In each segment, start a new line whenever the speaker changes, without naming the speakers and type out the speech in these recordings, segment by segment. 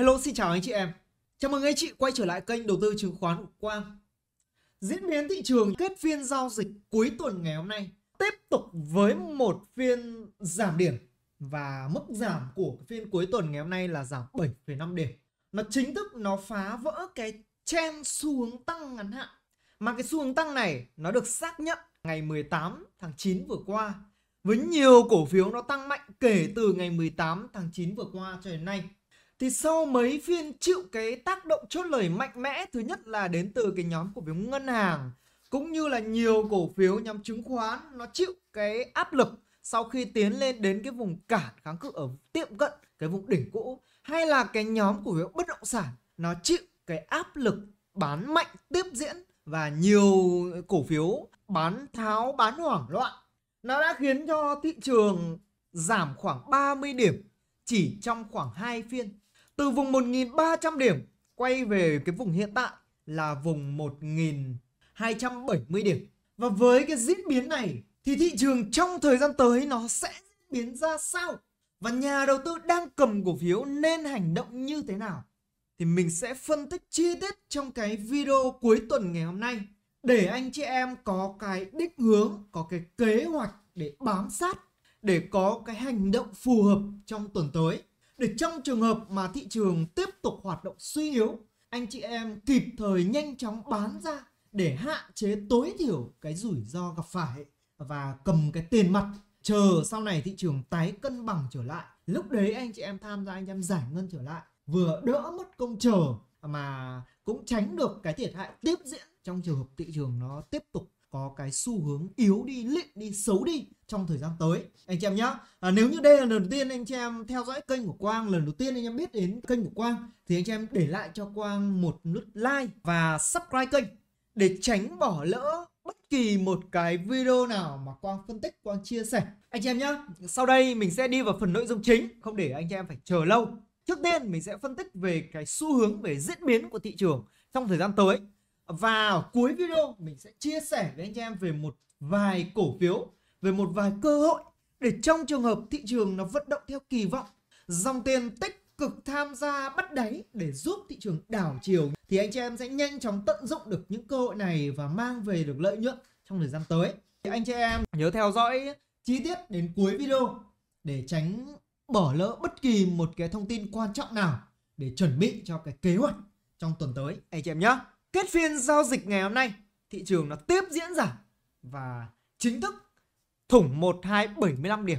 Hello, xin chào anh chị em. Chào mừng anh chị quay trở lại kênh đầu tư chứng khoán của Quang. Diễn biến thị trường kết phiên giao dịch cuối tuần ngày hôm nay tiếp tục với một phiên giảm điểm và mức giảm của phiên cuối tuần ngày hôm nay là giảm 7,5 điểm. Nó chính thức nó phá vỡ cái trend xu hướng tăng ngắn hạn. Mà cái xu hướng tăng này nó được xác nhận ngày 18 tháng 9 vừa qua với nhiều cổ phiếu nó tăng mạnh kể từ ngày 18 tháng 9 vừa qua cho đến nay thì sau mấy phiên chịu cái tác động chốt lời mạnh mẽ thứ nhất là đến từ cái nhóm cổ phiếu ngân hàng cũng như là nhiều cổ phiếu nhóm chứng khoán nó chịu cái áp lực sau khi tiến lên đến cái vùng cản kháng cự ở tiệm cận cái vùng đỉnh cũ hay là cái nhóm cổ phiếu bất động sản nó chịu cái áp lực bán mạnh tiếp diễn và nhiều cổ phiếu bán tháo bán hoảng loạn nó đã khiến cho thị trường giảm khoảng 30 điểm chỉ trong khoảng 2 phiên từ vùng 1.300 điểm quay về cái vùng hiện tại là vùng 1.270 điểm. Và với cái diễn biến này thì thị trường trong thời gian tới nó sẽ diễn biến ra sao? Và nhà đầu tư đang cầm cổ phiếu nên hành động như thế nào? Thì mình sẽ phân tích chi tiết trong cái video cuối tuần ngày hôm nay để anh chị em có cái đích hướng, có cái kế hoạch để bám sát, để có cái hành động phù hợp trong tuần tới để trong trường hợp mà thị trường tiếp tục hoạt động suy yếu, anh chị em kịp thời nhanh chóng bán ra để hạn chế tối thiểu cái rủi ro gặp phải và cầm cái tiền mặt chờ sau này thị trường tái cân bằng trở lại lúc đấy anh chị em tham gia anh em giải ngân trở lại vừa đỡ mất công chờ mà cũng tránh được cái thiệt hại tiếp diễn trong trường hợp thị trường nó tiếp tục có cái xu hướng yếu đi, lịn đi, xấu đi trong thời gian tới anh chị em nhé. À, nếu như đây là lần đầu tiên anh chị em theo dõi kênh của Quang, lần đầu tiên anh em biết đến kênh của Quang thì anh chị em để lại cho Quang một nút like và subscribe kênh để tránh bỏ lỡ bất kỳ một cái video nào mà Quang phân tích, Quang chia sẻ. Anh chị em nhé, sau đây mình sẽ đi vào phần nội dung chính, không để anh chị em phải chờ lâu. Trước tiên mình sẽ phân tích về cái xu hướng về diễn biến của thị trường trong thời gian tới và cuối video mình sẽ chia sẻ với anh em về một vài cổ phiếu về một vài cơ hội để trong trường hợp thị trường nó vận động theo kỳ vọng dòng tiền tích cực tham gia bắt đáy để giúp thị trường đảo chiều thì anh chị em sẽ nhanh chóng tận dụng được những cơ hội này và mang về được lợi nhuận trong thời gian tới thì anh chị em nhớ theo dõi chi tiết đến cuối video để tránh bỏ lỡ bất kỳ một cái thông tin quan trọng nào để chuẩn bị cho cái kế hoạch trong tuần tới anh chị em nhé Kết phiên giao dịch ngày hôm nay, thị trường nó tiếp diễn giảm và chính thức thủng 1275 điểm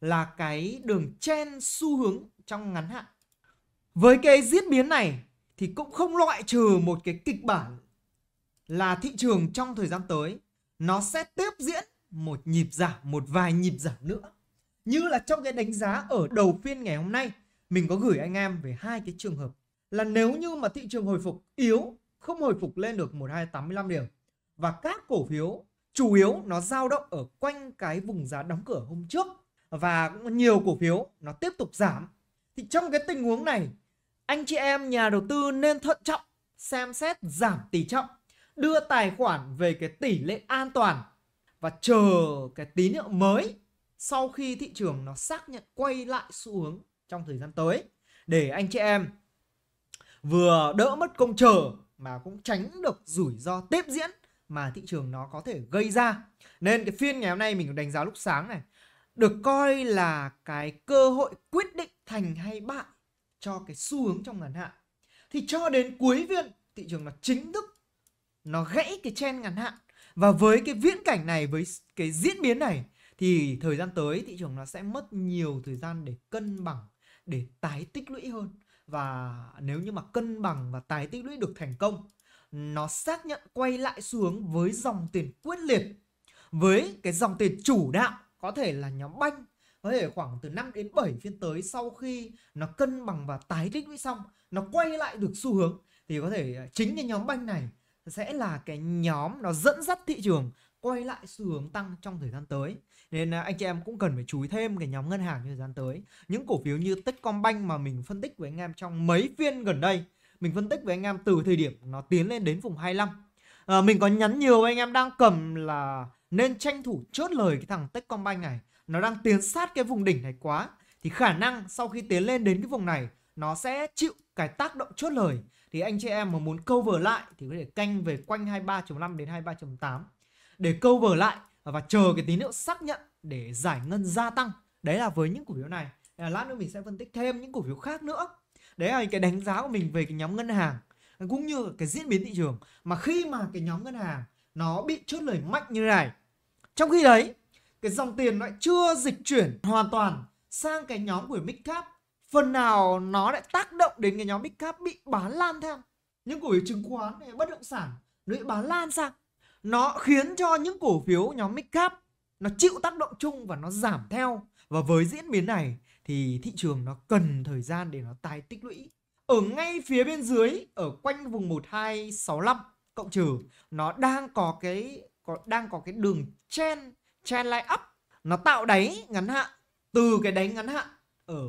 là cái đường chen xu hướng trong ngắn hạn. Với cái diễn biến này thì cũng không loại trừ một cái kịch bản là thị trường trong thời gian tới nó sẽ tiếp diễn một nhịp giảm, một vài nhịp giảm nữa. Như là trong cái đánh giá ở đầu phiên ngày hôm nay, mình có gửi anh em về hai cái trường hợp là nếu như mà thị trường hồi phục yếu không hồi phục lên được 1285 điểm và các cổ phiếu chủ yếu nó dao động ở quanh cái vùng giá đóng cửa hôm trước và nhiều cổ phiếu nó tiếp tục giảm thì trong cái tình huống này anh chị em nhà đầu tư nên thận trọng xem xét giảm tỷ trọng đưa tài khoản về cái tỷ lệ an toàn và chờ cái tín hiệu mới sau khi thị trường nó xác nhận quay lại xu hướng trong thời gian tới để anh chị em vừa đỡ mất công chờ mà cũng tránh được rủi ro tiếp diễn mà thị trường nó có thể gây ra. Nên cái phiên ngày hôm nay mình đánh giá lúc sáng này được coi là cái cơ hội quyết định thành hay bại cho cái xu hướng trong ngắn hạn. Thì cho đến cuối phiên thị trường nó chính thức nó gãy cái trend ngắn hạn và với cái viễn cảnh này với cái diễn biến này thì thời gian tới thị trường nó sẽ mất nhiều thời gian để cân bằng để tái tích lũy hơn và nếu như mà cân bằng và tái tích lũy được thành công nó xác nhận quay lại xuống với dòng tiền quyết liệt với cái dòng tiền chủ đạo có thể là nhóm banh có thể khoảng từ 5 đến 7 phiên tới sau khi nó cân bằng và tái tích lũy xong nó quay lại được xu hướng thì có thể à, chính cái nhóm banh này sẽ là cái nhóm nó dẫn dắt thị trường quay lại xu hướng tăng trong thời gian tới nên à, anh chị em cũng cần phải chú ý thêm cái nhóm ngân hàng như thời gian tới những cổ phiếu như Techcombank mà mình phân tích với anh em trong mấy phiên gần đây mình phân tích với anh em từ thời điểm nó tiến lên đến vùng 25 à, ờ, mình có nhắn nhiều với anh em đang cầm là nên tranh thủ chốt lời cái thằng Techcombank này nó đang tiến sát cái vùng đỉnh này quá thì khả năng sau khi tiến lên đến cái vùng này nó sẽ chịu cái tác động chốt lời thì anh chị em mà muốn cover lại thì có thể canh về quanh 23.5 đến 23.8 để cover lại và chờ cái tín hiệu xác nhận để giải ngân gia tăng đấy là với những cổ phiếu này lát nữa mình sẽ phân tích thêm những cổ phiếu khác nữa đấy là cái đánh giá của mình về cái nhóm ngân hàng cũng như cái diễn biến thị trường mà khi mà cái nhóm ngân hàng nó bị chốt lời mạnh như này trong khi đấy cái dòng tiền lại chưa dịch chuyển hoàn toàn sang cái nhóm của mid cap phần nào nó lại tác động đến cái nhóm mid cap bị bán lan theo những cổ phiếu chứng khoán hay bất động sản nó bị bán lan sang nó khiến cho những cổ phiếu nhóm mid cap nó chịu tác động chung và nó giảm theo và với diễn biến này thì thị trường nó cần thời gian để nó tái tích lũy ở ngay phía bên dưới ở quanh vùng 1265 cộng trừ nó đang có cái có đang có cái đường chen chen lại up nó tạo đáy ngắn hạn từ cái đáy ngắn hạn ở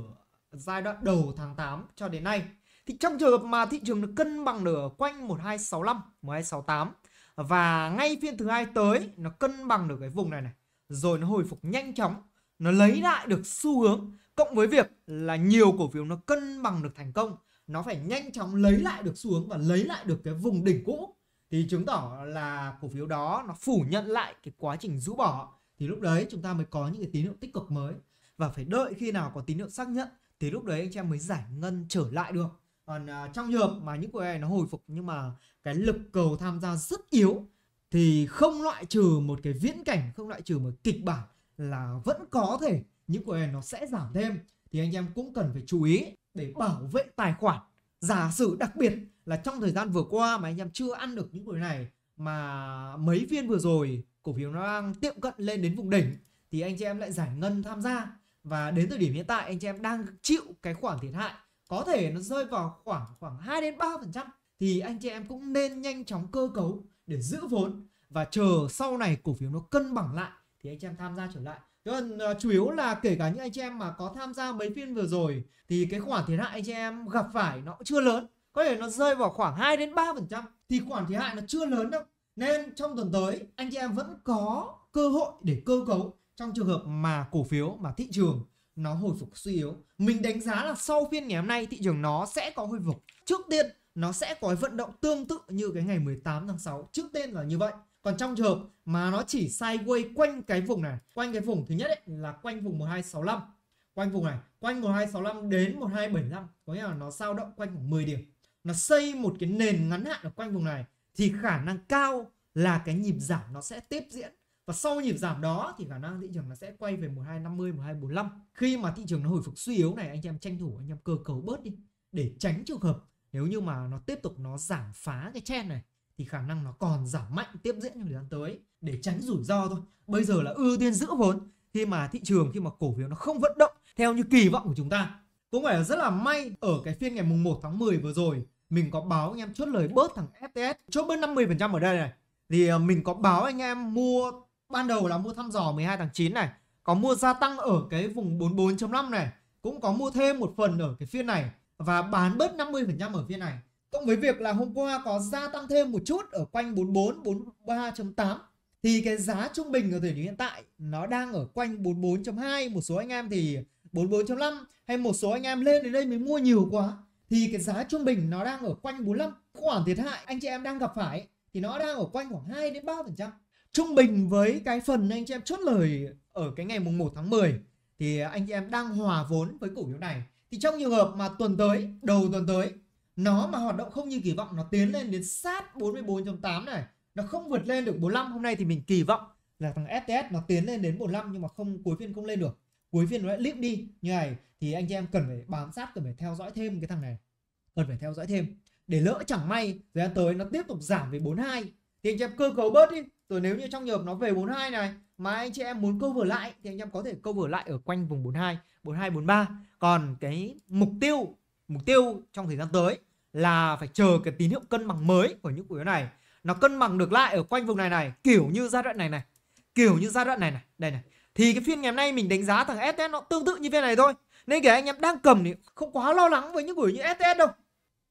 giai đoạn đầu tháng 8 cho đến nay thì trong trường hợp mà thị trường được cân bằng được ở quanh 1265 1268 và ngay phiên thứ hai tới nó cân bằng được cái vùng này này rồi nó hồi phục nhanh chóng nó lấy lại được xu hướng cộng với việc là nhiều cổ phiếu nó cân bằng được thành công nó phải nhanh chóng lấy lại được xu hướng và lấy lại được cái vùng đỉnh cũ thì chứng tỏ là cổ phiếu đó nó phủ nhận lại cái quá trình rũ bỏ thì lúc đấy chúng ta mới có những cái tín hiệu tích cực mới và phải đợi khi nào có tín hiệu xác nhận thì lúc đấy anh em mới giải ngân trở lại được còn uh, trong trường hợp mà những cô này nó hồi phục nhưng mà cái lực cầu tham gia rất yếu thì không loại trừ một cái viễn cảnh không loại trừ một kịch bản là vẫn có thể những cô này nó sẽ giảm thêm thì anh em cũng cần phải chú ý để bảo vệ tài khoản giả sử đặc biệt là trong thời gian vừa qua mà anh em chưa ăn được những cổ này mà mấy phiên vừa rồi cổ phiếu nó đang tiệm cận lên đến vùng đỉnh thì anh chị em lại giải ngân tham gia và đến thời điểm hiện tại anh chị em đang chịu cái khoản thiệt hại có thể nó rơi vào khoảng khoảng 2 đến 3% thì anh chị em cũng nên nhanh chóng cơ cấu để giữ vốn và chờ sau này cổ phiếu nó cân bằng lại thì anh chị em tham gia trở lại. Thế còn uh, chủ yếu là kể cả những anh chị em mà có tham gia mấy phiên vừa rồi thì cái khoản thiệt hại anh chị em gặp phải nó cũng chưa lớn. Có thể nó rơi vào khoảng 2 đến 3% thì khoản thiệt hại nó chưa lớn đâu. Nên trong tuần tới anh chị em vẫn có cơ hội để cơ cấu trong trường hợp mà cổ phiếu mà thị trường nó hồi phục suy yếu. Mình đánh giá là sau phiên ngày hôm nay thị trường nó sẽ có hồi phục. Trước tiên nó sẽ có vận động tương tự như cái ngày 18 tháng 6. Trước tiên là như vậy. Còn trong trường hợp mà nó chỉ sideways quanh cái vùng này, quanh cái vùng thứ nhất ấy, là quanh vùng 1265. Quanh vùng này, quanh 1265 đến 1275, có nghĩa là nó dao động quanh khoảng 10 điểm. Nó xây một cái nền ngắn hạn ở quanh vùng này thì khả năng cao là cái nhịp giảm nó sẽ tiếp diễn và sau nhịp giảm đó thì khả năng thị trường nó sẽ quay về 1250 1245 khi mà thị trường nó hồi phục suy yếu này anh em tranh thủ anh em cơ cấu bớt đi để tránh trường hợp nếu như mà nó tiếp tục nó giảm phá cái trend này thì khả năng nó còn giảm mạnh tiếp diễn trong thời gian tới để tránh rủi ro thôi bây giờ là ưu tiên giữ vốn khi mà thị trường khi mà cổ phiếu nó không vận động theo như kỳ vọng của chúng ta cũng phải là rất là may ở cái phiên ngày mùng 1 tháng 10 vừa rồi mình có báo anh em chốt lời bớt thằng FTS chốt bớt 50% ở đây này thì ờ, mình có báo anh em mua ban đầu là mua thăm dò 12 tháng 9 này có mua gia tăng ở cái vùng 44.5 này cũng có mua thêm một phần ở cái phiên này và bán bớt 50% ở phiên này cộng với việc là hôm qua có gia tăng thêm một chút ở quanh 44 43.8 thì cái giá trung bình ở thời điểm hiện tại nó đang ở quanh 44.2 một số anh em thì 44.5 hay một số anh em lên đến đây mới mua nhiều quá thì cái giá trung bình nó đang ở quanh 45 khoản thiệt hại anh chị em đang gặp phải thì nó đang ở quanh khoảng 2 đến 3 phần trăm trung bình với cái phần anh chị em chốt lời ở cái ngày mùng 1 tháng 10 thì anh chị em đang hòa vốn với cổ phiếu này thì trong trường hợp mà tuần tới đầu tuần tới nó mà hoạt động không như kỳ vọng nó tiến lên đến sát 44.8 này nó không vượt lên được 45 hôm nay thì mình kỳ vọng là thằng STS nó tiến lên đến 45 nhưng mà không cuối phiên không lên được cuối phiên nó lại lip đi như này thì anh chị em cần phải bám sát cần phải theo dõi thêm cái thằng này cần phải theo dõi thêm để lỡ chẳng may thời gian tới nó tiếp tục giảm về 42 thì anh chị em cơ cấu bớt đi rồi nếu như trong trường nó về 42 này mà anh chị em muốn cover lại thì anh em có thể cover lại ở quanh vùng 42, 42 43. Còn cái mục tiêu mục tiêu trong thời gian tới là phải chờ cái tín hiệu cân bằng mới của những cổ phiếu này. Nó cân bằng được lại ở quanh vùng này này, kiểu như giai đoạn này này, kiểu như giai đoạn này này, đây này. Thì cái phiên ngày hôm nay mình đánh giá thằng STS nó tương tự như phiên này thôi. Nên kể anh em đang cầm thì không quá lo lắng với những buổi phiếu như STS đâu.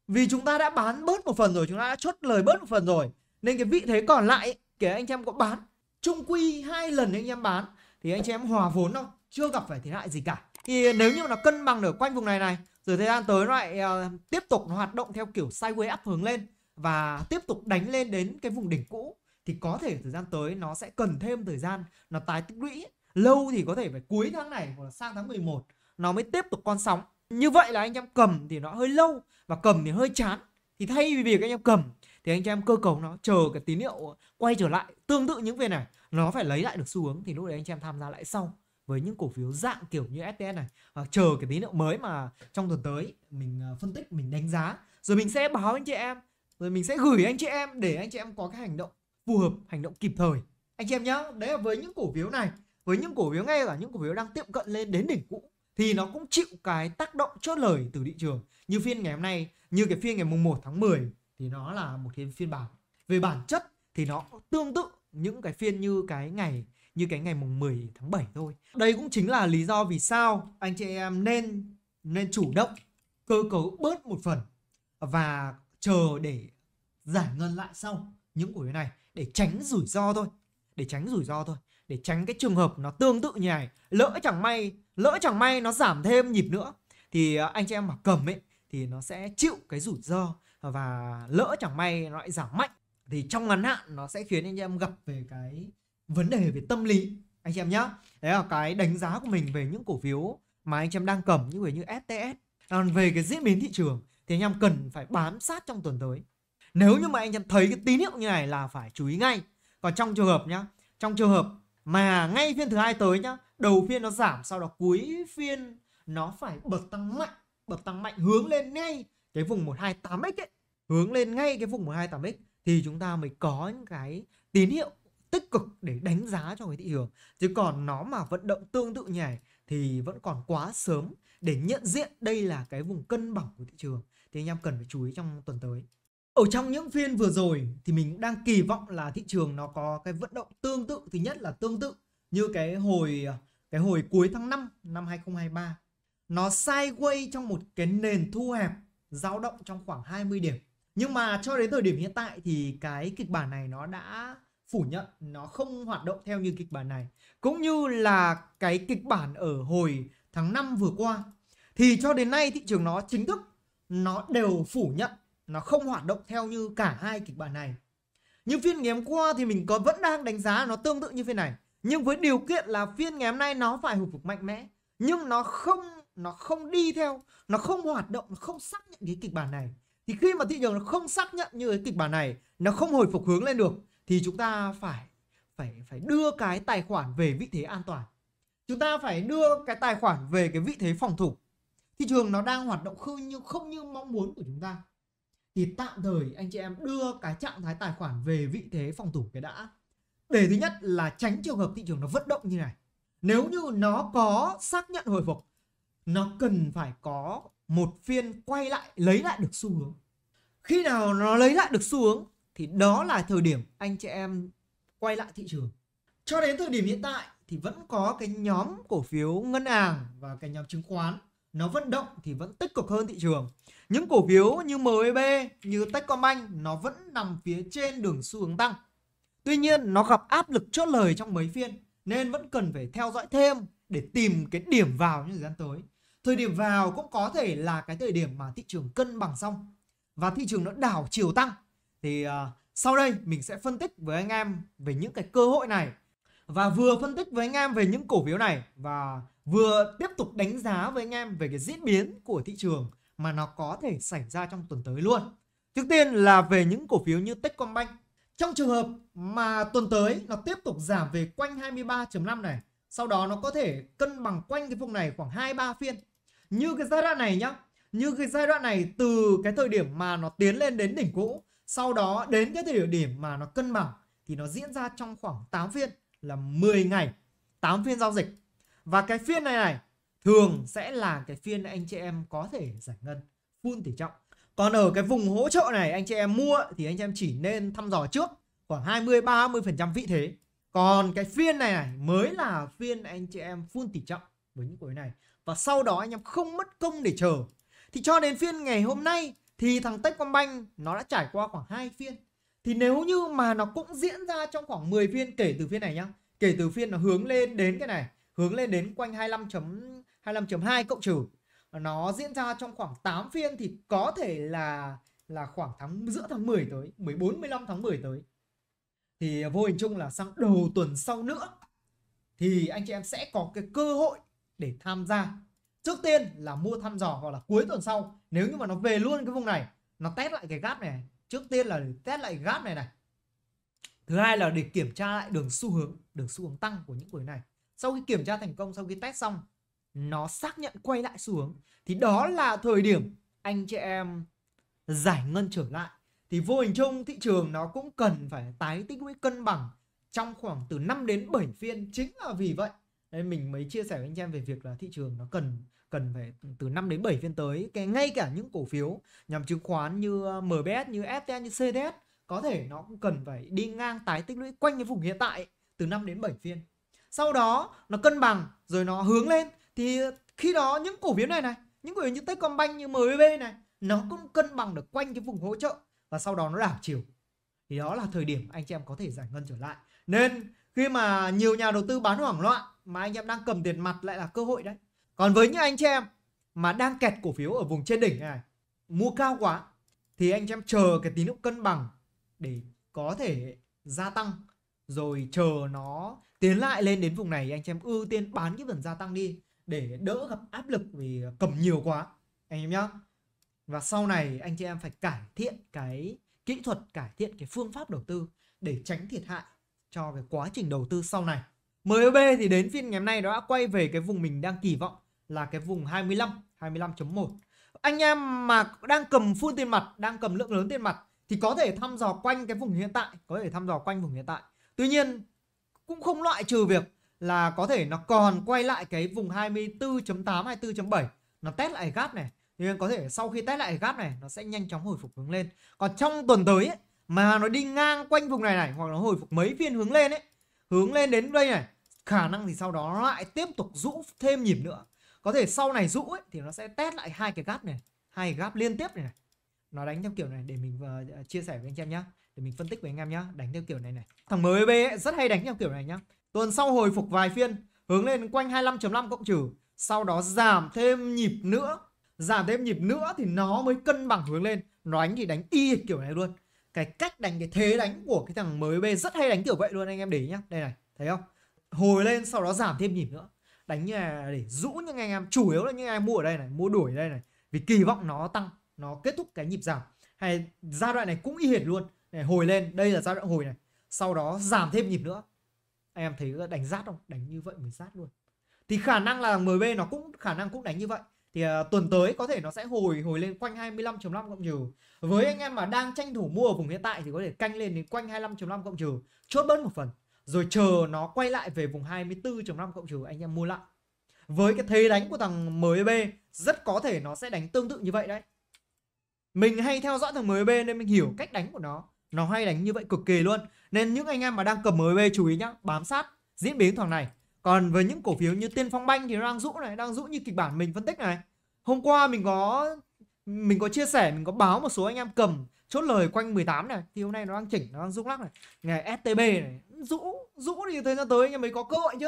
Vì chúng ta đã bán bớt một phần rồi, chúng ta đã chốt lời bớt một phần rồi nên cái vị thế còn lại kể anh em có bán trung quy hai lần anh em bán thì anh em hòa vốn đâu chưa gặp phải thiệt hại gì cả thì nếu như nó cân bằng ở quanh vùng này này rồi thời gian tới nó lại uh, tiếp tục nó hoạt động theo kiểu sideways up hướng lên và tiếp tục đánh lên đến cái vùng đỉnh cũ thì có thể thời gian tới nó sẽ cần thêm thời gian nó tái tích lũy lâu thì có thể phải cuối tháng này hoặc là sang tháng 11 nó mới tiếp tục con sóng như vậy là anh em cầm thì nó hơi lâu và cầm thì hơi chán thì thay vì việc anh em cầm thì anh em cơ cấu nó chờ cái tín hiệu quay trở lại tương tự những phiên này nó phải lấy lại được xu hướng thì lúc đấy anh em tham gia lại sau với những cổ phiếu dạng kiểu như STS này à, chờ cái tín hiệu mới mà trong tuần tới mình à, phân tích mình đánh giá rồi mình sẽ báo anh chị em rồi mình sẽ gửi anh chị em để anh chị em có cái hành động phù hợp hành động kịp thời anh chị em nhá đấy là với những cổ phiếu này với những cổ phiếu ngay cả những cổ phiếu đang tiệm cận lên đến đỉnh cũ thì nó cũng chịu cái tác động chốt lời từ thị trường như phiên ngày hôm nay như cái phiên ngày mùng 1 tháng 10 thì nó là một cái phiên bản về bản chất thì nó tương tự những cái phiên như cái ngày như cái ngày mùng 10 tháng 7 thôi. Đây cũng chính là lý do vì sao anh chị em nên nên chủ động cơ cấu bớt một phần và chờ để giải ngân lại sau những cổ phiếu này để tránh rủi ro thôi, để tránh rủi ro thôi, để tránh cái trường hợp nó tương tự như này, lỡ chẳng may, lỡ chẳng may nó giảm thêm nhịp nữa thì anh chị em mà cầm ấy thì nó sẽ chịu cái rủi ro và lỡ chẳng may nó lại giảm mạnh thì trong ngắn hạn nó sẽ khiến anh em gặp về cái vấn đề về tâm lý anh em nhé đấy là cái đánh giá của mình về những cổ phiếu mà anh em đang cầm như như FTS còn về cái diễn biến thị trường thì anh em cần phải bám sát trong tuần tới nếu như mà anh em thấy cái tín hiệu như này là phải chú ý ngay còn trong trường hợp nhá trong trường hợp mà ngay phiên thứ hai tới nhá đầu phiên nó giảm sau đó cuối phiên nó phải bật tăng mạnh bật tăng mạnh hướng lên ngay cái vùng 128x ấy hướng lên ngay cái vùng 128x thì chúng ta mới có những cái tín hiệu tích cực để đánh giá cho cái thị trường chứ còn nó mà vận động tương tự như này thì vẫn còn quá sớm để nhận diện đây là cái vùng cân bằng của thị trường thì anh em cần phải chú ý trong tuần tới ở trong những phiên vừa rồi thì mình đang kỳ vọng là thị trường nó có cái vận động tương tự thứ nhất là tương tự như cái hồi cái hồi cuối tháng 5 năm 2023 nó sideways trong một cái nền thu hẹp dao động trong khoảng 20 điểm nhưng mà cho đến thời điểm hiện tại thì cái kịch bản này nó đã phủ nhận nó không hoạt động theo như kịch bản này cũng như là cái kịch bản ở hồi tháng 5 vừa qua thì cho đến nay thị trường nó chính thức nó đều phủ nhận nó không hoạt động theo như cả hai kịch bản này như phiên ngày hôm qua thì mình có vẫn đang đánh giá nó tương tự như phiên này nhưng với điều kiện là phiên ngày hôm nay nó phải hồi phục mạnh mẽ nhưng nó không nó không đi theo nó không hoạt động nó không xác nhận cái kịch bản này thì khi mà thị trường nó không xác nhận như cái kịch bản này nó không hồi phục hướng lên được thì chúng ta phải phải phải đưa cái tài khoản về vị thế an toàn chúng ta phải đưa cái tài khoản về cái vị thế phòng thủ thị trường nó đang hoạt động không như không như mong muốn của chúng ta thì tạm thời anh chị em đưa cái trạng thái tài khoản về vị thế phòng thủ cái đã để thứ nhất là tránh trường hợp thị trường nó vận động như này nếu như nó có xác nhận hồi phục nó cần phải có một phiên quay lại lấy lại được xu hướng khi nào nó lấy lại được xu hướng thì đó là thời điểm anh chị em quay lại thị trường cho đến thời điểm hiện tại thì vẫn có cái nhóm cổ phiếu ngân hàng và cái nhóm chứng khoán nó vận động thì vẫn tích cực hơn thị trường những cổ phiếu như MB như Techcombank nó vẫn nằm phía trên đường xu hướng tăng tuy nhiên nó gặp áp lực chốt lời trong mấy phiên nên vẫn cần phải theo dõi thêm để tìm cái điểm vào những thời gian tới thời điểm vào cũng có thể là cái thời điểm mà thị trường cân bằng xong và thị trường nó đảo chiều tăng thì uh, sau đây mình sẽ phân tích với anh em về những cái cơ hội này và vừa phân tích với anh em về những cổ phiếu này và vừa tiếp tục đánh giá với anh em về cái diễn biến của thị trường mà nó có thể xảy ra trong tuần tới luôn. Trước tiên là về những cổ phiếu như Techcombank. Trong trường hợp mà tuần tới nó tiếp tục giảm về quanh 23.5 này, sau đó nó có thể cân bằng quanh cái vùng này khoảng 23 phiên như cái giai đoạn này nhá, như cái giai đoạn này từ cái thời điểm mà nó tiến lên đến đỉnh cũ, sau đó đến cái thời điểm mà nó cân bằng thì nó diễn ra trong khoảng 8 phiên là 10 ngày, 8 phiên giao dịch. Và cái phiên này này thường sẽ là cái phiên anh chị em có thể giải ngân full tỷ trọng. Còn ở cái vùng hỗ trợ này anh chị em mua thì anh chị em chỉ nên thăm dò trước khoảng 20 30% vị thế. Còn cái phiên này này mới là phiên anh chị em full tỷ trọng với những cuối này và sau đó anh em không mất công để chờ. Thì cho đến phiên ngày hôm nay thì thằng Techcombank nó đã trải qua khoảng hai phiên. Thì nếu như mà nó cũng diễn ra trong khoảng 10 phiên kể từ phiên này nhá. Kể từ phiên nó hướng lên đến cái này, hướng lên đến quanh 25.25.2 25 cộng trừ. Nó diễn ra trong khoảng 8 phiên thì có thể là là khoảng tháng giữa tháng 10 tới, 14 15 tháng 10 tới. Thì vô hình chung là sang đầu tuần sau nữa thì anh chị em sẽ có cái cơ hội để tham gia trước tiên là mua thăm dò hoặc là cuối tuần sau nếu như mà nó về luôn cái vùng này nó test lại cái gap này trước tiên là để test lại cái gap này này thứ hai là để kiểm tra lại đường xu hướng đường xu hướng tăng của những khối này sau khi kiểm tra thành công sau khi test xong nó xác nhận quay lại xu hướng thì đó là thời điểm anh chị em giải ngân trở lại thì vô hình chung thị trường nó cũng cần phải tái tích lũy cân bằng trong khoảng từ 5 đến 7 phiên chính là vì vậy Đấy, mình mới chia sẻ với anh em về việc là thị trường nó cần cần phải từ 5 đến 7 phiên tới cái ngay cả những cổ phiếu nhằm chứng khoán như ờ, MBS như FT, như CDS có thể nó cũng cần phải đi ngang tái tích lũy quanh cái vùng hiện tại từ 5 đến 7 phiên sau đó nó cân bằng rồi nó hướng lên thì khi đó những cổ phiếu này này những cổ phiếu như Techcombank như MBB này nó cũng cân bằng được quanh cái vùng hỗ trợ và sau đó nó đảo chiều thì đó là thời điểm anh chị em có thể giải ngân trở lại nên khi mà nhiều nhà đầu tư bán hoảng loạn mà anh em đang cầm tiền mặt lại là cơ hội đấy còn với những anh chị em mà đang kẹt cổ phiếu ở vùng trên đỉnh này mua cao quá thì anh chị em chờ cái tín hiệu cân bằng để có thể gia tăng rồi chờ nó tiến lại lên đến vùng này anh chị em ưu tiên bán cái phần gia tăng đi để đỡ gặp áp lực vì cầm nhiều quá anh em nhá và sau này anh chị em phải cải thiện cái kỹ thuật cải thiện cái phương pháp đầu tư để tránh thiệt hại cho cái quá trình đầu tư sau này MOB thì đến phiên ngày hôm nay nó đã quay về cái vùng mình đang kỳ vọng là cái vùng 25, 25.1. Anh em mà đang cầm full tiền mặt, đang cầm lượng lớn tiền mặt thì có thể thăm dò quanh cái vùng hiện tại, có thể thăm dò quanh vùng hiện tại. Tuy nhiên cũng không loại trừ việc là có thể nó còn quay lại cái vùng 24.8, 24.7 nó test lại gap này. Thì có thể sau khi test lại gap này nó sẽ nhanh chóng hồi phục hướng lên. Còn trong tuần tới ấy, mà nó đi ngang quanh vùng này này hoặc nó hồi phục mấy phiên hướng lên ấy, hướng lên đến đây này khả năng thì sau đó nó lại tiếp tục rũ thêm nhịp nữa có thể sau này rũ ấy, thì nó sẽ test lại hai cái gáp này hai gáp liên tiếp này, này nó đánh theo kiểu này để mình uh, chia sẻ với anh em nhá để mình phân tích với anh em nhá đánh theo kiểu này này thằng mới b rất hay đánh theo kiểu này nhá tuần sau hồi phục vài phiên hướng lên quanh 25.5 cộng trừ sau đó giảm thêm nhịp nữa giảm thêm nhịp nữa thì nó mới cân bằng hướng lên nó đánh thì đánh y kiểu này luôn cái cách đánh cái thế đánh của cái thằng mới b rất hay đánh kiểu vậy luôn anh em để ý nhá đây này thấy không hồi lên sau đó giảm thêm nhịp nữa đánh như là để rũ những anh em chủ yếu là những anh em mua ở đây này mua đuổi ở đây này vì kỳ vọng nó tăng nó kết thúc cái nhịp giảm hay giai đoạn này cũng y hệt luôn này, hồi lên đây là giai đoạn hồi này sau đó giảm thêm nhịp nữa anh em thấy đánh rát không đánh như vậy mới rát luôn thì khả năng là MB nó cũng khả năng cũng đánh như vậy thì uh, tuần tới có thể nó sẽ hồi hồi lên quanh 25.5 cộng trừ. Với anh em mà đang tranh thủ mua ở vùng hiện tại thì có thể canh lên đến quanh 25.5 cộng trừ, chốt bớt một phần rồi chờ nó quay lại về vùng 24.5 cộng trừ anh em mua lại với cái thế đánh của thằng MB e rất có thể nó sẽ đánh tương tự như vậy đấy mình hay theo dõi thằng MB e nên mình hiểu cách đánh của nó nó hay đánh như vậy cực kỳ luôn nên những anh em mà đang cầm MB e chú ý nhá bám sát diễn biến thằng này còn với những cổ phiếu như Tiên Phong Banh thì nó đang rũ này đang rũ như kịch bản mình phân tích này hôm qua mình có mình có chia sẻ mình có báo một số anh em cầm chốt lời quanh 18 này thì hôm nay nó đang chỉnh nó đang rung lắc này ngày STB này rũ rũ thì thời gian tới anh em mới có cơ hội chứ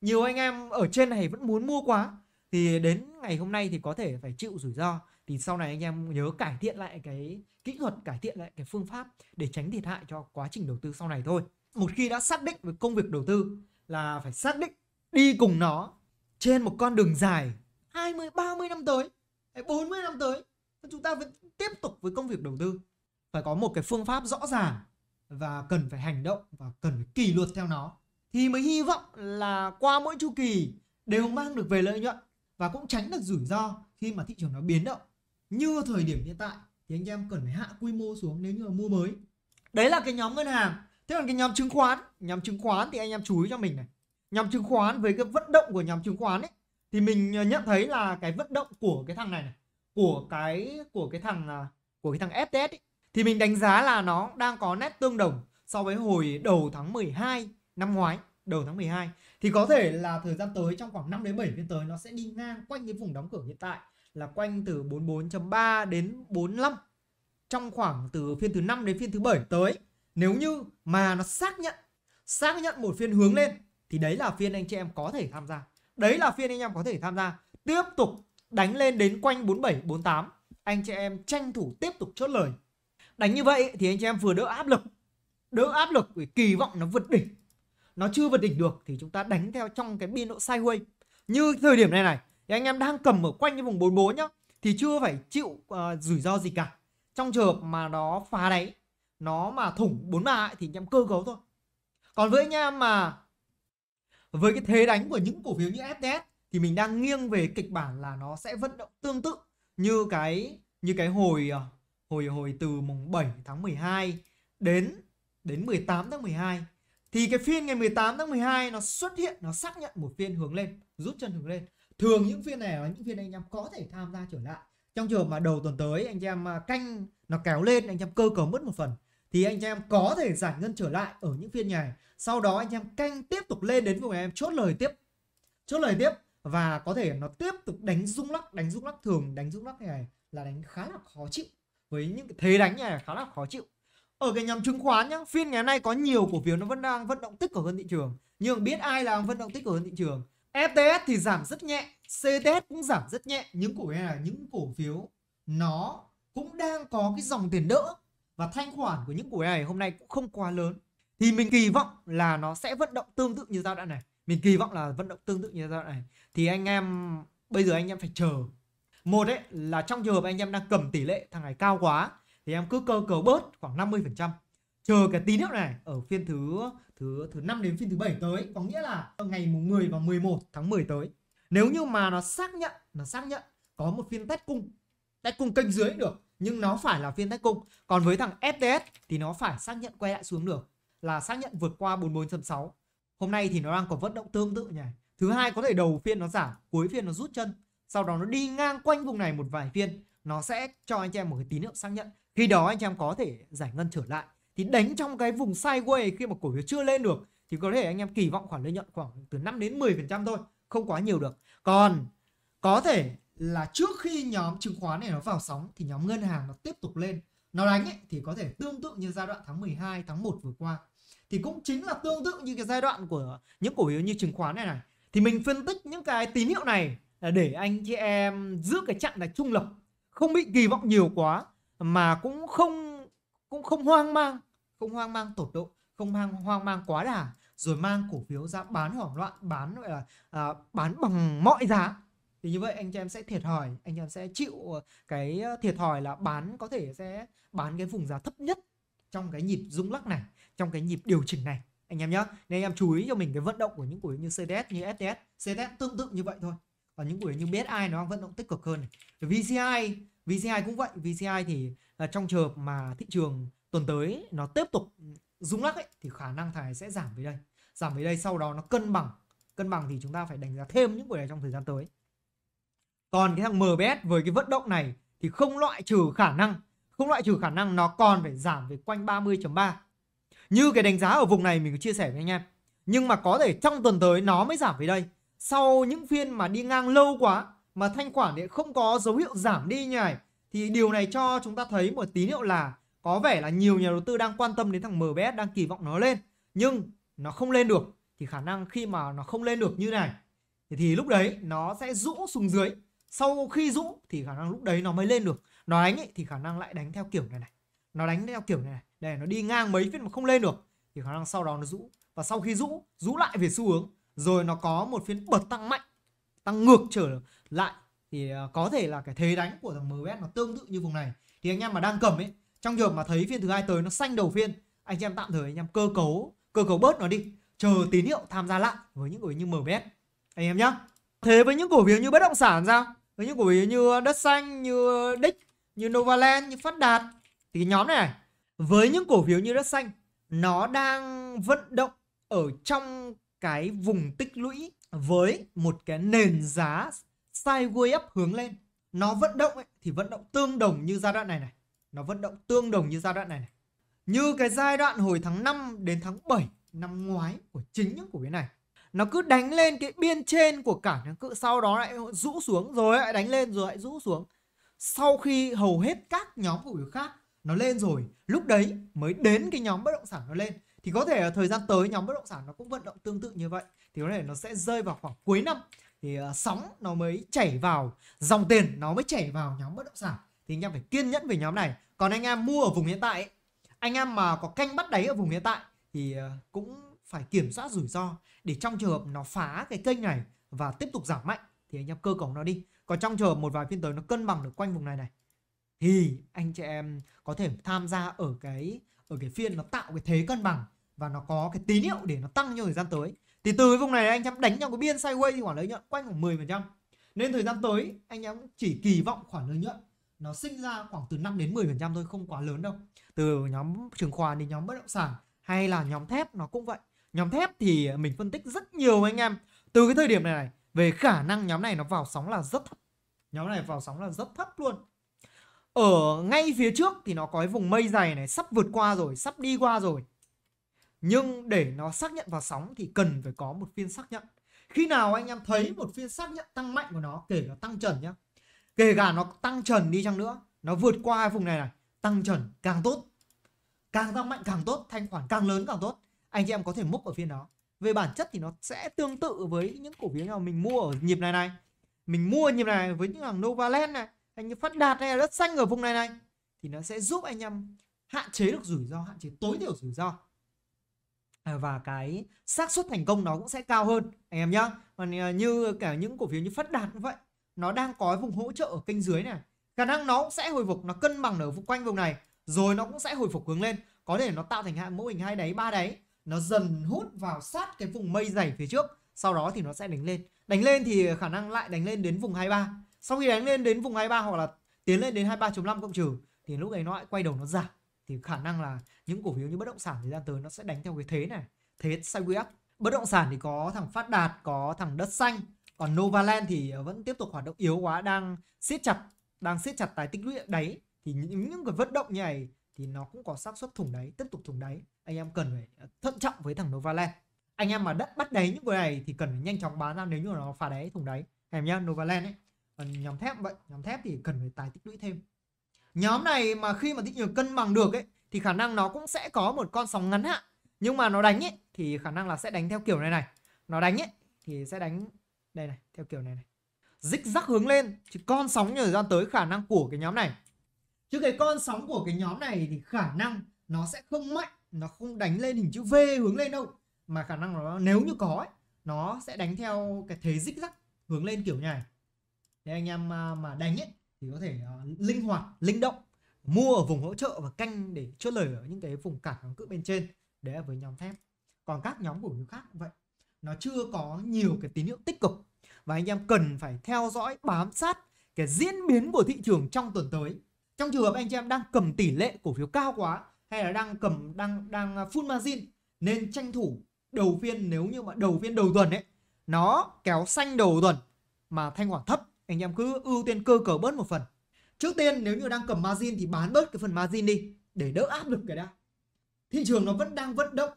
nhiều anh em ở trên này vẫn muốn mua quá thì đến ngày hôm nay thì có thể phải chịu rủi ro thì sau này anh em nhớ cải thiện lại cái kỹ thuật cải thiện lại cái phương pháp để tránh thiệt hại cho quá trình đầu tư sau này thôi một khi đã xác định với công việc đầu tư là phải xác định đi cùng nó trên một con đường dài 20 30 năm tới hay 40 năm tới chúng ta vẫn tiếp tục với công việc đầu tư phải có một cái phương pháp rõ ràng và cần phải hành động và cần phải kỷ luật theo nó thì mới hy vọng là qua mỗi chu kỳ đều mang được về lợi nhuận và cũng tránh được rủi ro khi mà thị trường nó biến động như thời điểm hiện tại thì anh em cần phải hạ quy mô xuống nếu như là mua mới đấy là cái nhóm ngân hàng thế còn cái nhóm chứng khoán nhóm chứng khoán thì anh em chú ý cho mình này nhóm chứng khoán với cái vận động của nhóm chứng khoán ấy thì mình nhận thấy là cái vận động của cái thằng này, này của cái của cái thằng à, của cái thằng FTS ấy, thì mình đánh giá là nó đang có nét tương đồng so với hồi đầu tháng 12 năm ngoái, đầu tháng 12 thì có thể là thời gian tới trong khoảng 5 đến 7 phiên tới nó sẽ đi ngang quanh cái vùng đóng cửa hiện tại là quanh từ 44.3 đến 45 trong khoảng từ phiên thứ 5 đến phiên thứ 7 tới. Nếu như mà nó xác nhận xác nhận một phiên hướng lên thì đấy là phiên anh chị em có thể tham gia. Đấy là phiên anh em có thể tham gia. Tiếp tục đánh lên đến quanh 47 48, anh chị em tranh thủ tiếp tục chốt lời đánh như vậy thì anh chị em vừa đỡ áp lực đỡ áp lực vì kỳ vọng nó vượt đỉnh nó chưa vượt đỉnh được thì chúng ta đánh theo trong cái biên độ sideways như thời điểm này này thì anh em đang cầm ở quanh cái vùng 44 nhá thì chưa phải chịu uh, rủi ro gì cả trong trường hợp mà nó phá đáy nó mà thủng 43 thì anh em cơ cấu thôi còn với anh em mà với cái thế đánh của những cổ phiếu như FTS thì mình đang nghiêng về kịch bản là nó sẽ vận động tương tự như cái như cái hồi uh, hồi hồi từ mùng 7 tháng 12 đến đến 18 tháng 12 thì cái phiên ngày 18 tháng 12 nó xuất hiện nó xác nhận một phiên hướng lên rút chân hướng lên thường những phiên này là những phiên anh em có thể tham gia trở lại trong trường hợp mà đầu tuần tới anh em à, canh nó kéo lên anh em cơ cấu mất một phần thì anh em có thể giải ngân trở lại ở những phiên nhà này. sau đó anh em canh tiếp tục lên đến vùng em chốt lời tiếp chốt lời tiếp và có thể nó tiếp tục đánh rung lắc đánh rung lắc thường đánh rung lắc này là đánh khá là khó chịu với những thế đánh này khá là khó chịu ở cái nhóm chứng khoán nhá phiên ngày hôm nay có nhiều cổ phiếu nó vẫn đang vận động tích cực hơn thị trường nhưng biết ai là vận động tích cực hơn thị trường FTS thì giảm rất nhẹ CTS cũng giảm rất nhẹ những cổ này là những cổ phiếu nó cũng đang có cái dòng tiền đỡ và thanh khoản của những cổ này hôm nay cũng không quá lớn thì mình kỳ vọng là nó sẽ vận động tương tự như giai đoạn này mình kỳ vọng là vận động tương tự như giai đoạn này thì anh em bây giờ anh em phải chờ một ấy là trong trường hợp anh em đang cầm tỷ lệ thằng này cao quá thì em cứ cơ cấu bớt khoảng 50 phần trăm chờ cái tí nữa này ở phiên thứ thứ thứ năm đến phiên thứ bảy tới có nghĩa là ngày mùng 10 và 11 tháng 10 tới nếu như mà nó xác nhận nó xác nhận có một phiên test cung test cung kênh dưới được nhưng nó phải là phiên test cung còn với thằng FTS thì nó phải xác nhận quay lại xuống được là xác nhận vượt qua 44.6 hôm nay thì nó đang có vận động tương tự nhỉ thứ hai có thể đầu phiên nó giảm cuối phiên nó rút chân sau đó nó đi ngang quanh vùng này một vài phiên nó sẽ cho anh em một cái tín hiệu xác nhận khi đó anh em có thể giải ngân trở lại thì đánh trong cái vùng sideways khi mà cổ phiếu chưa lên được thì có thể anh em kỳ vọng khoản lợi nhuận khoảng từ 5 đến 10% thôi không quá nhiều được còn có thể là trước khi nhóm chứng khoán này nó vào sóng thì nhóm ngân hàng nó tiếp tục lên nó đánh ấy, thì có thể tương tự như giai đoạn tháng 12 tháng 1 vừa qua thì cũng chính là tương tự như cái giai đoạn của những cổ phiếu như chứng khoán này này thì mình phân tích những cái tín hiệu này là để anh chị em giữ cái trạng thái trung lập không bị kỳ vọng nhiều quá mà cũng không cũng không hoang mang không hoang mang tột độ không mang hoang mang quá đà rồi mang cổ phiếu ra bán hoảng loạn bán gọi là à, bán bằng mọi giá thì như vậy anh chị em sẽ thiệt hỏi, anh chị em sẽ chịu ờ, cái ờ, thiệt hỏi là bán có thể sẽ bán cái vùng giá thấp nhất trong cái nhịp rung lắc này trong cái nhịp điều chỉnh này anh em nhé nên anh em chú ý cho mình cái vận động của những cổ phiếu như CDS như sds, CDS tương tự như vậy thôi ở những buổi như BSI nó vận động tích cực hơn VCI VCI cũng vậy VCI thì là trong trường hợp mà thị trường tuần tới nó tiếp tục rung lắc ấy, thì khả năng thằng này sẽ giảm về đây giảm về đây sau đó nó cân bằng cân bằng thì chúng ta phải đánh giá thêm những buổi này trong thời gian tới còn cái thằng MBS với cái vận động này thì không loại trừ khả năng không loại trừ khả năng nó còn phải giảm về quanh 30.3 như cái đánh giá ở vùng này mình có chia sẻ với anh em nhưng mà có thể trong tuần tới nó mới giảm về đây sau những phiên mà đi ngang lâu quá mà thanh khoản thì không có dấu hiệu giảm đi nhỉ? thì điều này cho chúng ta thấy một tín hiệu là có vẻ là nhiều nhà đầu tư đang quan tâm đến thằng MBS đang kỳ vọng nó lên nhưng nó không lên được thì khả năng khi mà nó không lên được như này thì, thì lúc đấy nó sẽ rũ xuống dưới sau khi rũ thì khả năng lúc đấy nó mới lên được nó đánh ấy, thì khả năng lại đánh theo kiểu này này nó đánh theo kiểu này này để nó đi ngang mấy phiên mà không lên được thì khả năng sau đó nó rũ và sau khi rũ rũ lại về xu hướng rồi nó có một phiên bật tăng mạnh tăng ngược trở lại thì à, có thể là cái thế đánh của thằng MBS nó tương tự như vùng này thì anh em mà đang cầm ấy trong trường mà thấy phiên thứ hai tới nó xanh đầu phiên anh em tạm thời anh em cơ cấu cơ cấu bớt nó đi chờ tín hiệu tham gia lại với những cổ phiếu như MBS anh em nhá thế với những cổ phiếu như bất động sản sao với những cổ phiếu như đất xanh như đích như Novaland như Phát Đạt thì nhóm này, này với những cổ phiếu như đất xanh nó đang vận động ở trong cái vùng tích lũy với một cái nền giá sideways up hướng lên nó vận động ấy, thì vận động tương đồng như giai đoạn này này nó vận động tương đồng như giai đoạn này này như cái giai đoạn hồi tháng 5 đến tháng 7 năm ngoái của chính những cổ phiếu này nó cứ đánh lên cái biên trên của cả nó cự sau đó lại rũ xuống rồi lại đánh lên rồi lại rũ xuống sau khi hầu hết các nhóm cổ phiếu khác nó lên rồi lúc đấy mới đến cái nhóm bất động sản nó lên thì có thể thời gian tới nhóm bất động sản nó cũng vận động tương tự như vậy thì có thể nó sẽ rơi vào khoảng cuối năm thì uh, sóng nó mới chảy vào dòng tiền nó mới chảy vào nhóm bất động sản thì anh em phải kiên nhẫn về nhóm này còn anh em mua ở vùng hiện tại ấy, anh em mà có canh bắt đáy ở vùng hiện tại thì uh, cũng phải kiểm soát rủi ro để trong trường hợp nó phá cái kênh này và tiếp tục giảm mạnh thì anh em cơ cấu nó đi còn trong trường hợp một vài phiên tới nó cân bằng được quanh vùng này này thì anh chị em có thể tham gia ở cái ở cái phiên nó tạo cái thế cân bằng và nó có cái tín hiệu để nó tăng trong thời gian tới thì từ cái vùng này anh em đánh trong cái biên sideways thì khoảng lợi nhuận quanh khoảng 10% nên thời gian tới anh em chỉ kỳ vọng khoản lợi nhuận nó sinh ra khoảng từ 5 đến 10% thôi không quá lớn đâu từ nhóm chứng khoán đến nhóm bất động sản hay là nhóm thép nó cũng vậy nhóm thép thì mình phân tích rất nhiều anh em từ cái thời điểm này này về khả năng nhóm này nó vào sóng là rất thấp nhóm này vào sóng là rất thấp luôn ở ngay phía trước thì nó có cái vùng mây dày này sắp vượt qua rồi sắp đi qua rồi nhưng để nó xác nhận vào sóng thì cần phải có một phiên xác nhận khi nào anh em thấy một phiên xác nhận tăng mạnh của nó kể cả tăng trần nhá kể cả nó tăng trần đi chăng nữa nó vượt qua cái vùng này này tăng trần càng tốt càng tăng mạnh càng tốt thanh khoản càng lớn càng tốt anh chị em có thể múc ở phiên đó về bản chất thì nó sẽ tương tự với những cổ phiếu nào mình mua ở nhịp này này mình mua nhịp này với những hàng Novaland này anh như phát đạt này đất xanh ở vùng này này thì nó sẽ giúp anh em hạn chế được rủi ro hạn chế tối thiểu rủi ro À, và cái xác suất thành công nó cũng sẽ cao hơn anh em nhá còn à, như cả những cổ phiếu như phát đạt cũng vậy nó đang có vùng hỗ trợ ở kênh dưới này khả năng nó cũng sẽ hồi phục nó cân bằng ở quanh vùng này rồi nó cũng sẽ hồi phục hướng lên có thể nó tạo thành hai mô hình hai đáy ba đáy nó dần hút vào sát cái vùng mây dày phía trước sau đó thì nó sẽ đánh lên đánh lên thì khả năng lại đánh lên đến vùng 23 sau khi đánh lên đến vùng 23 hoặc là tiến lên đến 23.5 cộng trừ thì lúc ấy nó lại quay đầu nó giảm thì khả năng là những cổ phiếu như bất động sản thời gian tới nó sẽ đánh theo cái thế này thế sideways bất động sản thì có thằng phát đạt có thằng đất xanh còn novaland thì ờ, vẫn tiếp tục hoạt động yếu quá đang siết chặt đang siết chặt tài tích lũy đấy thì những, những cái vận động như này thì nó cũng có xác suất thủng đáy tiếp tục thủng đáy anh em cần phải ờ, thận trọng với thằng novaland anh em mà đất bắt đáy những cái này thì cần phải nhanh chóng bán ra nếu như nó phá đáy thủng đáy em nhá novaland ấy còn nhóm thép vậy nhóm thép thì cần phải tài tích lũy thêm nhóm này mà khi mà thị trường cân bằng được ấy thì khả năng nó cũng sẽ có một con sóng ngắn hạn nhưng mà nó đánh ấy thì khả năng là sẽ đánh theo kiểu này này nó đánh ấy thì sẽ đánh đây này theo kiểu này này dích rắc hướng lên chứ con sóng thời gian tới khả năng của cái nhóm này chứ cái con sóng của cái nhóm này thì khả năng nó sẽ không mạnh nó không đánh lên hình chữ V hướng lên đâu mà khả năng nó nếu như có ấy, nó sẽ đánh theo cái thế dích rắc hướng lên kiểu này để anh em à, mà đánh ấy thì có thể uh, linh hoạt linh động mua ở vùng hỗ trợ và canh để chốt lời ở những cái vùng cản kháng cự bên trên để với nhóm thép còn các nhóm cổ phiếu khác cũng vậy nó chưa có nhiều cái tín hiệu tích cực và anh em cần phải theo dõi bám sát cái diễn biến của thị trường trong tuần tới trong trường hợp anh chị em đang cầm tỷ lệ cổ phiếu cao quá hay là đang cầm đang đang full margin nên tranh thủ đầu phiên nếu như mà đầu phiên đầu tuần ấy nó kéo xanh đầu tuần mà thanh khoản thấp anh em cứ ưu tiên cơ cờ bớt một phần trước tiên nếu như đang cầm margin thì bán bớt cái phần margin đi để đỡ áp lực cái đã thị trường nó vẫn đang vận động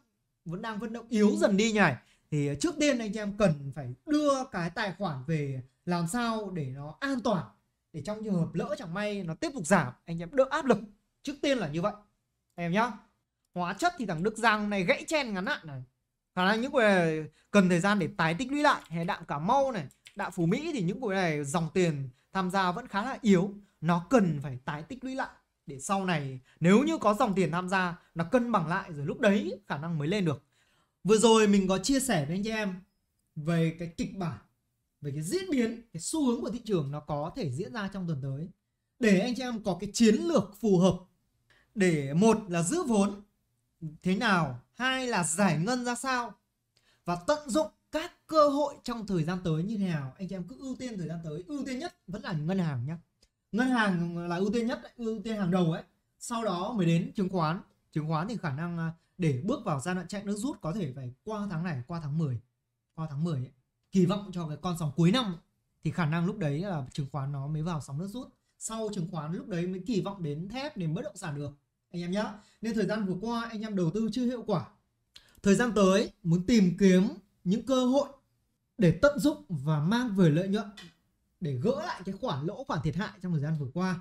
vẫn đang vận động yếu dần đi nhỉ thì trước tiên anh em cần phải đưa cái tài khoản về làm sao để nó an toàn để trong trường hợp lỡ chẳng may nó tiếp tục giảm anh em đỡ áp lực trước tiên là như vậy em nhá hóa chất thì thằng đức giang này gãy chen ngắn hạn này khả năng những người cần thời gian để tái tích lũy lại hay đạm cả mau này đạo phú Mỹ thì những cuộc này dòng tiền tham gia vẫn khá là yếu nó cần phải tái tích lũy lại để sau này nếu như có dòng tiền tham gia nó cân bằng lại rồi lúc đấy khả năng mới lên được vừa rồi mình có chia sẻ với anh chị em về cái kịch bản về cái diễn biến cái xu hướng của thị trường nó có thể diễn ra trong tuần tới để anh chị em có cái chiến lược phù hợp để một là giữ vốn thế nào hai là giải ngân ra sao và tận dụng các cơ hội trong thời gian tới như thế nào anh chị em cứ ưu tiên thời gian tới ưu tiên nhất vẫn là những ngân hàng nhá ngân hàng là ưu tiên nhất ưu tiên hàng đầu ấy sau đó mới đến chứng khoán chứng khoán thì khả năng à, để bước vào giai đoạn chạy nước rút có thể phải qua tháng này qua tháng 10 qua tháng 10 ấy. kỳ vọng cho cái con sóng cuối năm thì khả năng lúc đấy là chứng khoán nó mới vào sóng nước rút sau chứng khoán lúc đấy mới kỳ vọng đến thép đến bất động sản được anh em nhá nên thời gian vừa qua anh em đầu tư chưa hiệu quả thời gian tới muốn tìm kiếm những cơ hội để tận dụng và mang về lợi nhuận để gỡ lại cái khoản lỗ khoản thiệt hại trong thời gian vừa qua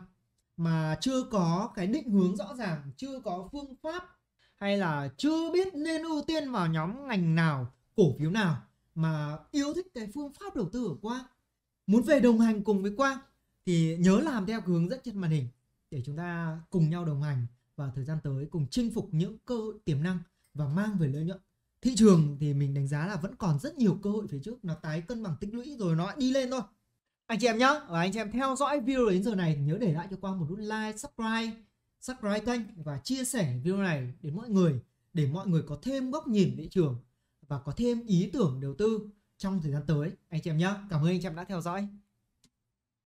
mà chưa có cái định hướng rõ ràng chưa có phương pháp hay là chưa biết nên ưu tiên vào nhóm ngành nào cổ phiếu nào mà yêu thích cái phương pháp đầu tư của Quang muốn về đồng hành cùng với Quang thì nhớ làm theo hướng dẫn trên màn hình để chúng ta cùng nhau đồng hành và thời gian tới cùng chinh phục những cơ hội tiềm năng và mang về lợi nhuận thị trường thì mình đánh giá là vẫn còn rất nhiều cơ hội phía trước nó tái cân bằng tích lũy rồi nó đi lên thôi anh chị em nhé và anh chị em theo dõi video đến giờ này thì nhớ để lại cho quang một nút like subscribe subscribe kênh và chia sẻ video này đến mọi người để mọi người có thêm góc nhìn thị trường và có thêm ý tưởng đầu tư trong thời gian tới anh chị em nhé cảm ơn anh chị em đã theo dõi